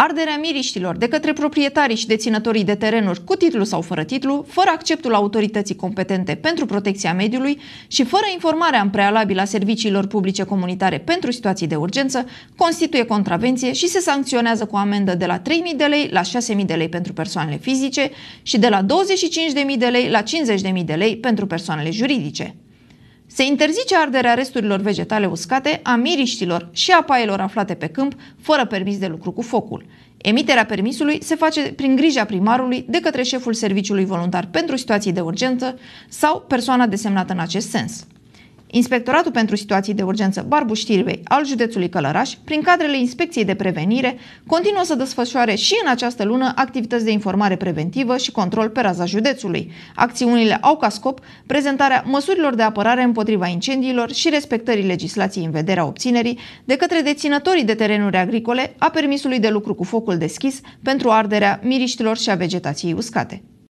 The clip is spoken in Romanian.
Arderea miriștilor de către proprietarii și deținătorii de terenuri cu titlu sau fără titlu, fără acceptul autorității competente pentru protecția mediului și fără informarea în prealabil a serviciilor publice comunitare pentru situații de urgență, constituie contravenție și se sancționează cu amendă de la 3.000 de lei la 6.000 de lei pentru persoanele fizice și de la 25.000 de lei la 50.000 de lei pentru persoanele juridice. Se interzice arderea resturilor vegetale uscate, a miriștilor și a paielor aflate pe câmp, fără permis de lucru cu focul. Emiterea permisului se face prin grija primarului de către șeful Serviciului Voluntar pentru Situații de Urgență sau persoana desemnată în acest sens. Inspectoratul pentru situații de urgență Barbu Știrbei al județului Călăraș, prin cadrele Inspecției de Prevenire, continuă să desfășoare și în această lună activități de informare preventivă și control pe raza județului. Acțiunile au ca scop prezentarea măsurilor de apărare împotriva incendiilor și respectării legislației în vederea obținerii de către deținătorii de terenuri agricole a permisului de lucru cu focul deschis pentru arderea miriștilor și a vegetației uscate.